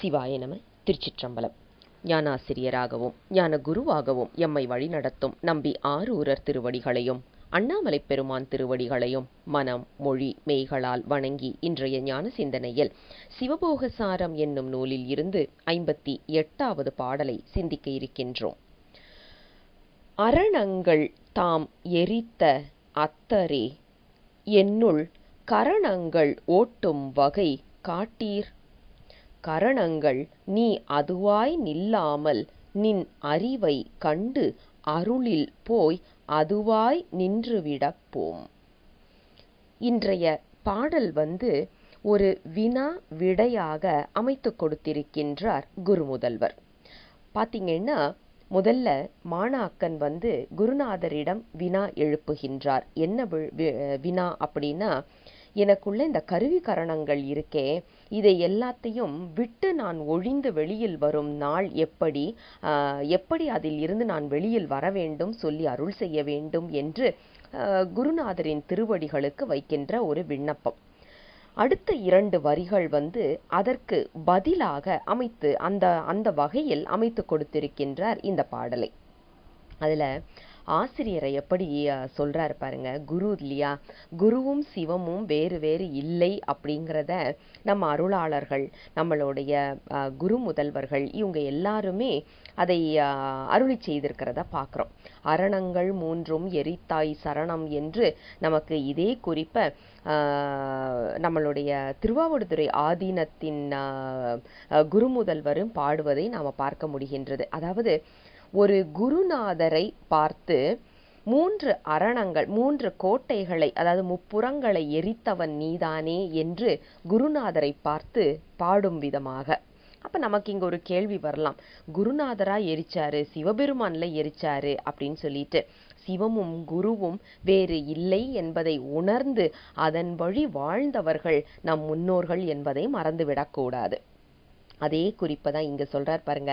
சிவாய நம திருச்சிற்றம்பலம் ஞானாசிரியராகவும் ஞான குருவாகவும் எம்மை வழிநடத்தும் நம்பி ஆரூரர் திருவடிகளையும் அண்ணாமலை பெருமான் திருவடிகளையும் மனம் மொழி மெய்களால் வணங்கி இன்றைய ஞான சிந்தனையில் சிவபோகசாரம் என்னும் நூலில் இருந்து ஐம்பத்தி எட்டாவது பாடலை சிந்திக்க இருக்கின்றோம் அரணங்கள் தாம் எரித்த அத்தரே என்னுள் கரணங்கள் ஓட்டும் வகை காட்டீர் கரணங்கள் நீ அதுவாய் நில்லாமல் நின் அறிவை கண்டு அருளில் போய் அதுவாய் நின்றுவிடப்போம். இன்றைய பாடல் வந்து ஒரு வினா விடையாக அமைத்துக் கொடுத்திருக்கின்றார் குருமுதல்வர். பாத்தீங்கன்னா முதல்ல மாணாக்கன் வந்து குருநாதரிடம் வினா எழுப்புகின்றார். என்ன வினா அப்படின்னா எனக்குள்ளே இந்த கருவிகரணங்கள் இருக்கே இதை எல்லாத்தையும் விட்டு நான் ஒழிந்து வெளியில் வரும் நாள் எப்படி எப்படி அதில் இருந்து நான் வெளியில் வர வேண்டும் சொல்லி அருள் செய்ய வேண்டும் என்று குருநாதரின் திருவடிகளுக்கு வைக்கின்ற ஒரு விண்ணப்பம் அடுத்த இரண்டு வரிகள் வந்து அதற்கு பதிலாக அமைத்து அந்த அந்த வகையில் அமைத்து கொடுத்திருக்கின்றார் இந்த பாடலை அதில் ஆசிரியரை எப்படி சொல்கிறாரு பாருங்க குரு இல்லையா குருவும் சிவமும் வேறு வேறு இல்லை அப்படிங்கிறத நம்ம அருளாளர்கள் நம்மளுடைய குரு முதல்வர்கள் இவங்க எல்லாருமே அதை அருளி செய்திருக்கிறத பார்க்குறோம் அரணங்கள் மூன்றும் எரித்தாய் சரணம் என்று நமக்கு இதே குறிப்பை நம்மளுடைய திருவாவடுதுறை ஆதீனத்தின் குரு முதல்வரும் பாடுவதை நாம் பார்க்க முடிகின்றது அதாவது ஒரு குருநாதரை பார்த்து மூன்று அரணங்கள் மூன்று கோட்டைகளை அதாவது முப்புறங்களை எரித்தவன் நீதானே என்று குருநாதரை பார்த்து பாடும் விதமாக அப்போ நமக்கு இங்கே ஒரு கேள்வி வரலாம் குருநாதராக எரிச்சாரு சிவபெருமானில் எரிச்சாரு அப்படின்னு சொல்லிட்டு சிவமும் குருவும் வேறு இல்லை என்பதை உணர்ந்து அதன் வழி வாழ்ந்தவர்கள் நம் முன்னோர்கள் என்பதை மறந்துவிடக்கூடாது அதே குறிப்பை தான் இங்கே சொல்கிறார் பாருங்க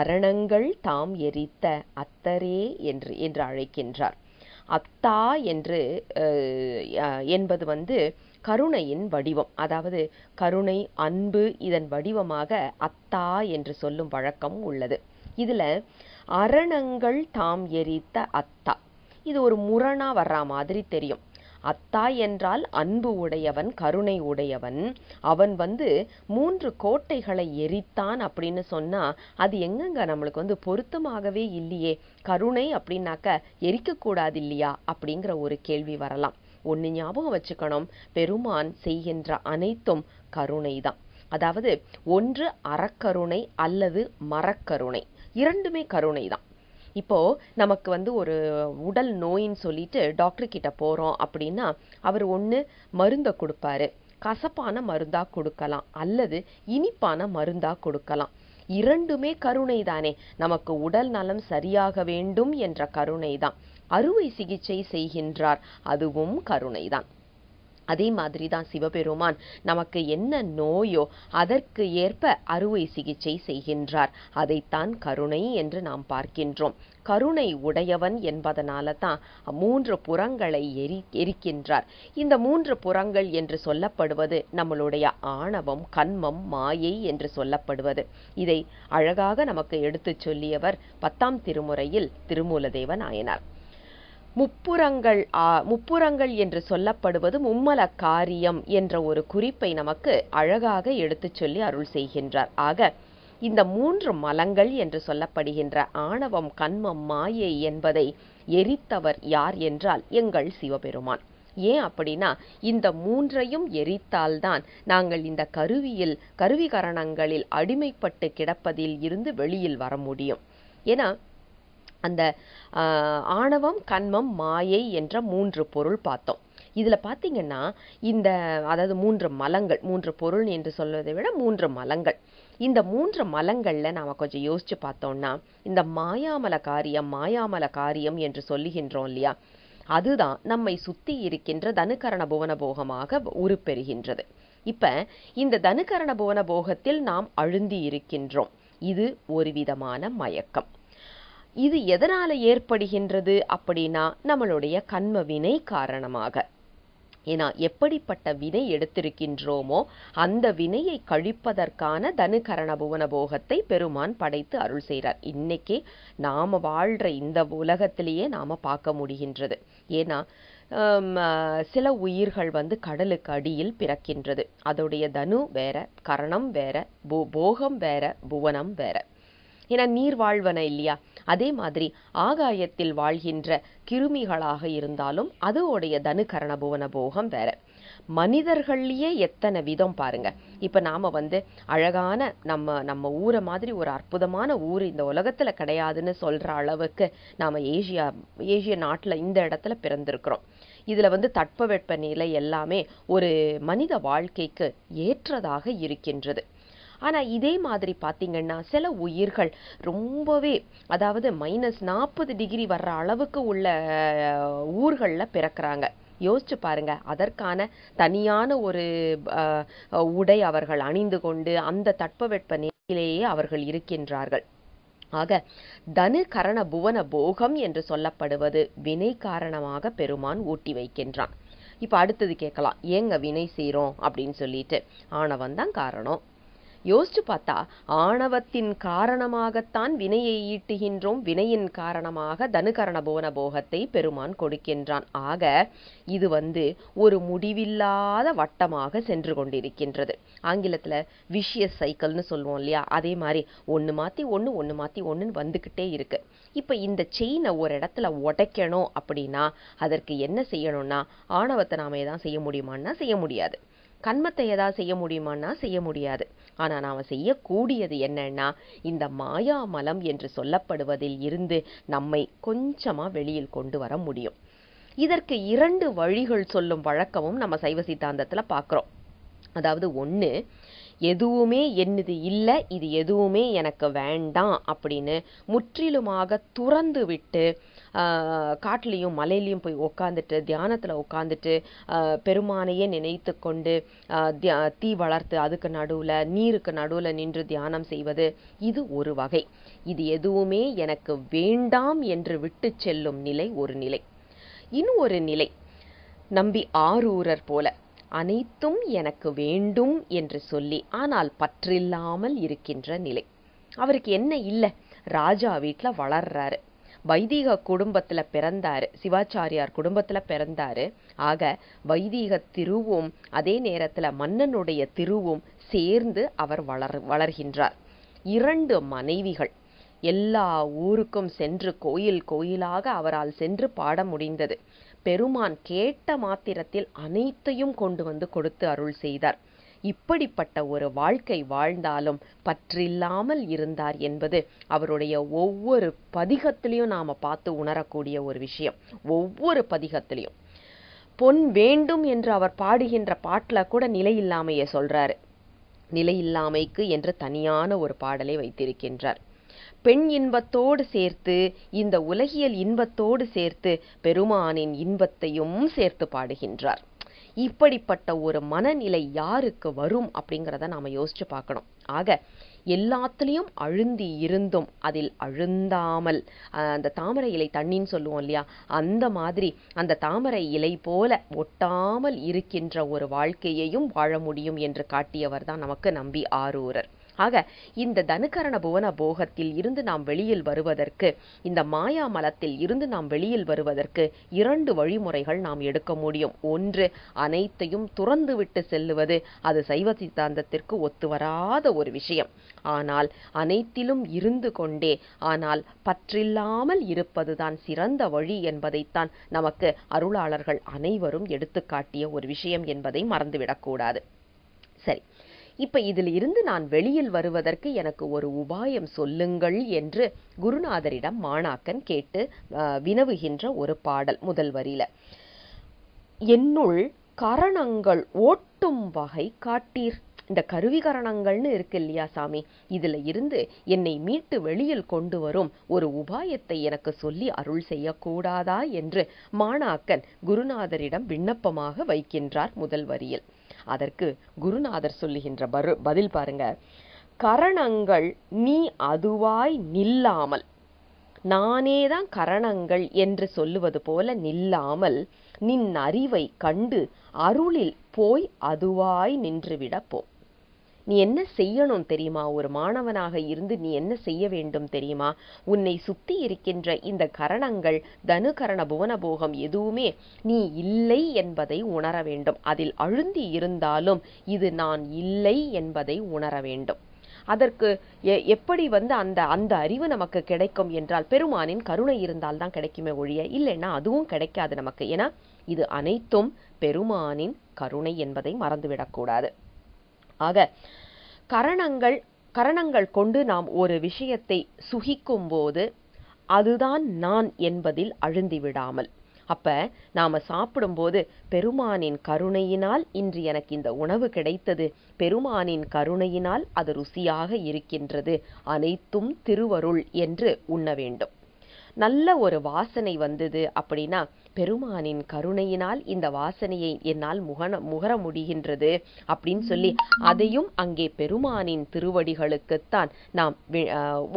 அரணங்கள் தாம் எரித்த அத்தரே என்று என்று அழைக்கின்றார் அத்தா என்று என்பது வந்து கருணையின் வடிவம் அதாவது கருணை அன்பு இதன் வடிவமாக அத்தா என்று சொல்லும் வழக்கம் உள்ளது இதில் அரணங்கள் தாம் எரித்த அத்தா இது ஒரு முரணாக வர்ற மாதிரி தெரியும் அத்தா என்றால் அன்பு உடையவன் கருணை உடையவன் அவன் வந்து மூன்று கோட்டைகளை எரித்தான் அப்படின்னு சொன்னால் அது எங்கெங்க நம்மளுக்கு வந்து பொருத்தமாகவே இல்லையே கருணை அப்படின்னாக்க எரிக்கக்கூடாது இல்லையா அப்படிங்கிற ஒரு கேள்வி வரலாம் ஒன்று ஞாபகம் வச்சுக்கணும் பெருமான் செய்கின்ற அனைத்தும் கருணை தான் அதாவது ஒன்று அறக்கருணை அல்லது மரக்கருணை இரண்டுமே கருணை தான் இப்போது நமக்கு வந்து ஒரு உடல் நோயின்னு சொல்லிட்டு டாக்டர் கிட்ட போகிறோம் அப்படின்னா அவர் ஒன்று மருந்தை கொடுப்பாரு கசப்பான மருந்தாக கொடுக்கலாம் அல்லது இனிப்பான மருந்தாக கொடுக்கலாம் இரண்டுமே கருணை தானே நமக்கு உடல் நலம் சரியாக வேண்டும் என்ற கருணை தான் அறுவை சிகிச்சை செய்கின்றார் அதுவும் கருணை தான் அதே மாதிரி தான் சிவபெருமான் நமக்கு என்ன நோயோ அதற்கு ஏற்ப அறுவை சிகிச்சை செய்கின்றார் அதைத்தான் கருணை என்று நாம் பார்க்கின்றோம் கருணை உடையவன் என்பதனால தான் மூன்று புறங்களை எரி எரிக்கின்றார் இந்த மூன்று புறங்கள் என்று சொல்லப்படுவது நம்மளுடைய ஆணவம் கண்மம் மாயை என்று சொல்லப்படுவது இதை அழகாக நமக்கு எடுத்துச் சொல்லியவர் பத்தாம் திருமுறையில் திருமூலதேவன் ஆயினார் முப்புரங்கள் முப்புரங்கள் என்று சொல்லப்படுவது மும்மல காரியம் என்ற ஒரு குறிப்பை நமக்கு அழகாக எடுத்துச் சொல்லி அருள் செய்கின்றார் ஆக இந்த மூன்று மலங்கள் என்று சொல்லப்படுகின்ற ஆணவம் கண்மம் மாயை என்பதை எரித்தவர் யார் என்றால் எங்கள் சிவபெருமான் ஏன் அப்படின்னா இந்த மூன்றையும் எரித்தால்தான் நாங்கள் இந்த கருவியில் கருவிகரணங்களில் அடிமைப்பட்டு கிடப்பதில் இருந்து வெளியில் வர முடியும் ஏன்னா அந்த ஆணவம் கண்மம் மாயை என்ற மூன்று பொருள் பார்த்தோம் இதில் பார்த்தீங்கன்னா இந்த அதாவது மூன்று மலங்கள் மூன்று பொருள் என்று சொல்வதை விட மூன்று மலங்கள் இந்த மூன்று மலங்களில் நாம் கொஞ்சம் யோசித்து பார்த்தோம்னா இந்த மாயாமல காரியம் மாயாமல காரியம் என்று சொல்லுகின்றோம் இல்லையா அதுதான் நம்மை சுத்தி இருக்கின்ற தனுக்கரண புவன போகமாக உருப்பெறுகின்றது இப்ப இந்த தனுக்கரண புவன போகத்தில் நாம் அழுந்தி இருக்கின்றோம் இது ஒரு விதமான மயக்கம் இது எதனால் ஏற்படுகின்றது அப்படின்னா நம்மளுடைய கண்ம வினை காரணமாக ஏன்னா எப்படிப்பட்ட வினை எடுத்திருக்கின்றோமோ அந்த வினையை கழிப்பதற்கான தனு கரண புவன போகத்தை பெருமான் படைத்து அருள் செய்கிறார் இன்னைக்கு நாம் வாழ்கிற இந்த உலகத்திலேயே நாம் பார்க்க முடிகின்றது ஏன்னா சில உயிர்கள் வந்து கடலுக்கு அடியில் பிறக்கின்றது அதோடைய தனு வேற கரணம் வேற போகம் வேற புவனம் வேற ஏன்னா நீர் வாழ்வன இல்லையா அதே மாதிரி ஆகாயத்தில் வாழ்கின்ற கிருமிகளாக இருந்தாலும் அதோடைய தனு கரணபுவன புவன போகம் வேற மனிதர்கள்லயே எத்தனை விதம் பாருங்க இப்ப நாம வந்து அழகான நம்ம நம்ம ஊரை மாதிரி ஒரு அற்புதமான ஊர் இந்த உலகத்துல கிடையாதுன்னு சொல்ற அளவுக்கு நாம ஏசியா ஏசிய நாட்டுல இந்த இடத்துல பிறந்திருக்கிறோம் இதுல வந்து தட்பவெட்ப நிலை எல்லாமே ஒரு மனித வாழ்க்கைக்கு ஏற்றதாக இருக்கின்றது ஆனால் இதே மாதிரி பார்த்தீங்கன்னா சில உயிர்கள் ரொம்பவே அதாவது மைனஸ் நாற்பது டிகிரி வர்ற அளவுக்கு உள்ள ஊர்களில் பிறக்கிறாங்க யோசிச்சு பாருங்க அதற்கான தனியான ஒரு உடை அவர்கள் அணிந்து கொண்டு அந்த தட்பவெட்ப நிலையிலேயே அவர்கள் இருக்கின்றார்கள் ஆக தனு கரண புவன போகம் என்று சொல்லப்படுவது வினை காரணமாக பெருமான் ஊட்டி வைக்கின்றான் இப்போ அடுத்தது கேட்கலாம் ஏங்க வினை செய்கிறோம் அப்படின்னு சொல்லிட்டு ஆணவன் தான் காரணம் யோசிச்சு பார்த்தா ஆணவத்தின் காரணமாகத்தான் வினையை ஈட்டுகின்றோம் வினையின் காரணமாக தனுகரண போன போகத்தை பெருமான் கொடுக்கின்றான் ஆக இது வந்து ஒரு முடிவில்லாத வட்டமாக சென்று கொண்டிருக்கின்றது ஆங்கிலத்தில் விஷய சைக்கிள்னு சொல்லுவோம் இல்லையா அதே மாதிரி ஒன்று மாற்றி ஒன்று ஒன்று மாற்றி ஒன்றுன்னு வந்துக்கிட்டே இருக்கு இப்போ இந்த செயினை ஒரு இடத்துல உடைக்கணும் அப்படின்னா அதற்கு என்ன செய்யணும்னா ஆணவத்தை நாம தான் செய்ய முடியுமான்னா செய்ய முடியாது கண்மத்தை ஏதாவது செய்ய முடியுமான்னா செய்ய முடியாது ஆனால் நாம் செய்யக்கூடியது என்னன்னா இந்த மாயாமலம் என்று சொல்லப்படுவதில் இருந்து நம்மை கொஞ்சமாக வெளியில் கொண்டு வர முடியும் இதற்கு இரண்டு வழிகள் சொல்லும் வழக்கமும் நம்ம சைவ சித்தாந்தத்தில் பார்க்குறோம் அதாவது ஒன்று எதுவுமே என்னது இல்லை இது எதுவுமே எனக்கு வேண்டாம் அப்படின்னு முற்றிலுமாக துறந்து விட்டு காட்டிலையும் மலையிலையும் போய் உட்காந்துட்டு தியானத்தில் உட்காந்துட்டு பெருமானையே நினைத்து கொண்டு தீ வளர்த்து அதுக்கு நடுவில் நீருக்கு நடுவில் நின்று தியானம் செய்வது இது ஒரு வகை இது எதுவுமே எனக்கு வேண்டாம் என்று விட்டு செல்லும் நிலை ஒரு நிலை இன்னும் ஒரு நிலை நம்பி ஆரூரர் போல அனைத்தும் எனக்கு வேண்டும் என்று சொல்லி ஆனால் பற்றில்லாமல் இருக்கின்ற நிலை அவருக்கு என்ன இல்லை ராஜா வீட்டில் வளர்றாரு வைதீக குடும்பத்தில் பிறந்தார் சிவாச்சாரியார் குடும்பத்தில் பிறந்தார் ஆக வைதீக திருவும் அதே நேரத்தில் மன்னனுடைய திருவும் சேர்ந்து அவர் வளர் வளர்கின்றார் இரண்டு மனைவிகள் எல்லா ஊருக்கும் சென்று கோயில் கோயிலாக அவரால் சென்று பாட முடிந்தது பெருமான் கேட்ட மாத்திரத்தில் அனைத்தையும் கொண்டு வந்து கொடுத்து அருள் செய்தார் இப்படிப்பட்ட ஒரு வாழ்க்கை வாழ்ந்தாலும் பற்றில்லாமல் இருந்தார் என்பது அவருடைய ஒவ்வொரு பதிகத்திலையும் நாம் பார்த்து உணரக்கூடிய ஒரு விஷயம் ஒவ்வொரு பதிகத்திலையும் பொன் வேண்டும் என்று அவர் பாடுகின்ற பாட்டில் கூட நிலையில்லாமையை சொல்கிறாரு நிலையில்லாமைக்கு என்று தனியான ஒரு பாடலை வைத்திருக்கின்றார் பெண் இன்பத்தோடு சேர்த்து இந்த உலகியல் இன்பத்தோடு சேர்த்து பெருமானின் இன்பத்தையும் சேர்த்து பாடுகின்றார் இப்படிப்பட்ட ஒரு மனநிலை யாருக்கு வரும் அப்படிங்கிறத நாம் யோசித்து பார்க்கணும் ஆக எல்லாத்துலேயும் அழுந்தி இருந்தும் அதில் அழுந்தாமல் அந்த தாமரை இலை தண்ணின்னு சொல்லுவோம் இல்லையா அந்த மாதிரி அந்த தாமரை இலை போல ஒட்டாமல் இருக்கின்ற ஒரு வாழ்க்கையையும் வாழ முடியும் என்று காட்டியவர் தான் நமக்கு நம்பி ஆரூரர் ஆக இந்த தனுக்கரண புவன போகத்தில் இருந்து நாம் வெளியில் வருவதற்கு இந்த மாயா மலத்தில் இருந்து நாம் வெளியில் வருவதற்கு இரண்டு வழிமுறைகள் நாம் எடுக்க முடியும் ஒன்று அனைத்தையும் துறந்துவிட்டு செல்லுவது அது சைவ சித்தாந்தத்திற்கு ஒத்துவராத ஒரு விஷயம் ஆனால் அனைத்திலும் இருந்து கொண்டே ஆனால் பற்றில்லாமல் இருப்பதுதான் சிறந்த வழி என்பதைத்தான் நமக்கு அருளாளர்கள் அனைவரும் எடுத்துக்காட்டிய ஒரு விஷயம் என்பதை மறந்துவிடக்கூடாது சரி இப்ப இதில் இருந்து நான் வெளியில் வருவதற்கு எனக்கு ஒரு உபாயம் சொல்லுங்கள் என்று குருநாதரிடம் மாணாக்கன் கேட்டு வினவுகின்ற ஒரு பாடல் முதல் வரியில என்னுள் கரணங்கள் ஓட்டும் வகை காட்டீர் இந்த கருவிகரணங்கள்னு இருக்கு இல்லையா சாமி இதுல இருந்து என்னை மீட்டு வெளியில் கொண்டு வரும் ஒரு உபாயத்தை எனக்கு சொல்லி அருள் செய்யக்கூடாதா என்று மாணாக்கன் குருநாதரிடம் விண்ணப்பமாக வைக்கின்றார் முதல் வரியில் அதற்கு குருநாதர் சொல்லுகின்ற பரு பதில் பாருங்க கரணங்கள் நீ அதுவாய் நில்லாமல் நானே தான் கரணங்கள் என்று சொல்லுவது போல நில்லாமல் நின் அறிவை கண்டு அருளில் போய் அதுவாய் நின்றுவிடப்போ நீ என்ன செய்யணும் தெரியுமா ஒரு மாணவனாக இருந்து நீ என்ன செய்ய வேண்டும் தெரியுமா உன்னை சுத்தி இருக்கின்ற இந்த கரணங்கள் தனு கரண புவன போகம் எதுவுமே நீ இல்லை என்பதை உணர வேண்டும் அதில் அழுந்தி இருந்தாலும் இது நான் இல்லை என்பதை உணர வேண்டும் அதற்கு எப்படி வந்து அந்த அந்த அறிவு நமக்கு கிடைக்கும் என்றால் பெருமானின் கருணை இருந்தால் தான் கிடைக்குமே ஒழிய இல்லைன்னா அதுவும் கிடைக்காது நமக்கு ஏன்னா இது அனைத்தும் பெருமானின் கருணை என்பதை மறந்துவிடக்கூடாது ஆக கரணங்கள் கரணங்கள் கொண்டு நாம் ஒரு விஷயத்தை சுகிக்கும் போது அதுதான் நான் என்பதில் அழுந்தி விடாமல் அப்ப நாம சாப்பிடும்போது பெருமானின் கருணையினால் இன்று எனக்கு இந்த உணவு கிடைத்தது பெருமானின் கருணையினால் அது ருசியாக இருக்கின்றது அனைத்தும் திருவருள் என்று உண்ண வேண்டும் நல்ல ஒரு வாசனை வந்தது அப்படின்னா பெருமானின் கருணையினால் இந்த வாசனையை என்னால் முகன முகர முடிகின்றது அப்படின்னு சொல்லி அதையும் அங்கே பெருமானின் திருவடிகளுக்குத்தான் நாம்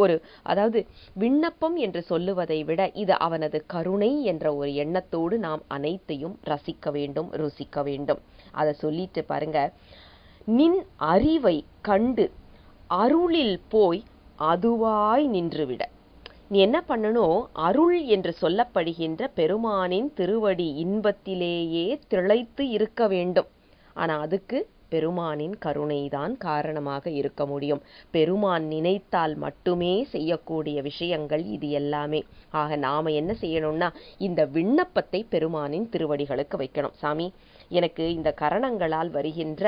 ஒரு அதாவது விண்ணப்பம் என்று சொல்லுவதை விட இது அவனது கருணை என்ற ஒரு எண்ணத்தோடு நாம் அனைத்தையும் ரசிக்க வேண்டும் ருசிக்க வேண்டும் அதை சொல்லிட்டு பாருங்க நின் அறிவை கண்டு அருளில் போய் அதுவாய் நின்றுவிட நீ என்ன பண்ணணும் அருள் என்று சொல்லப்படுகின்ற பெருமானின் திருவடி இன்பத்திலேயே திளைத்து இருக்க வேண்டும் ஆனால் அதுக்கு பெருமானின் கருணைதான் காரணமாக இருக்க முடியும் பெருமான் நினைத்தால் மட்டுமே செய்யக்கூடிய விஷயங்கள் இது எல்லாமே ஆக நாம் என்ன செய்யணும்னா இந்த விண்ணப்பத்தை பெருமானின் திருவடிகளுக்கு வைக்கணும் சாமி எனக்கு இந்த கரணங்களால் வருகின்ற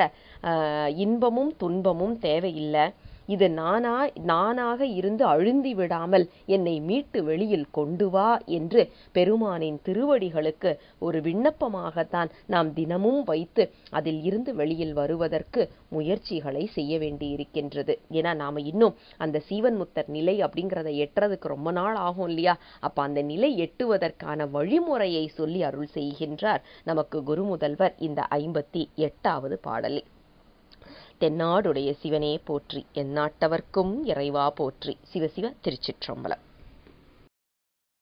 இன்பமும் துன்பமும் தேவையில்லை இது நானா நானாக இருந்து அழுந்தி விடாமல் என்னை மீட்டு வெளியில் கொண்டு வா என்று பெருமானின் திருவடிகளுக்கு ஒரு விண்ணப்பமாகத்தான் நாம் தினமும் வைத்து அதில் இருந்து வெளியில் வருவதற்கு முயற்சிகளை செய்ய வேண்டியிருக்கின்றது ஏன்னா நாம் இன்னும் அந்த சீவன்முத்தர் நிலை அப்படிங்கிறத எட்டுறதுக்கு ரொம்ப நாள் ஆகும் இல்லையா அப்போ அந்த நிலை எட்டுவதற்கான வழிமுறையை சொல்லி அருள் செய்கின்றார் நமக்கு குரு முதல்வர் இந்த ஐம்பத்தி எட்டாவது பாடலில் தென்னாடுடைய சிவனே போற்றி எந்நாட்டவர்க்கும் இறைவா போற்றி சிவசிவ திருச்சிற்றம்பலம்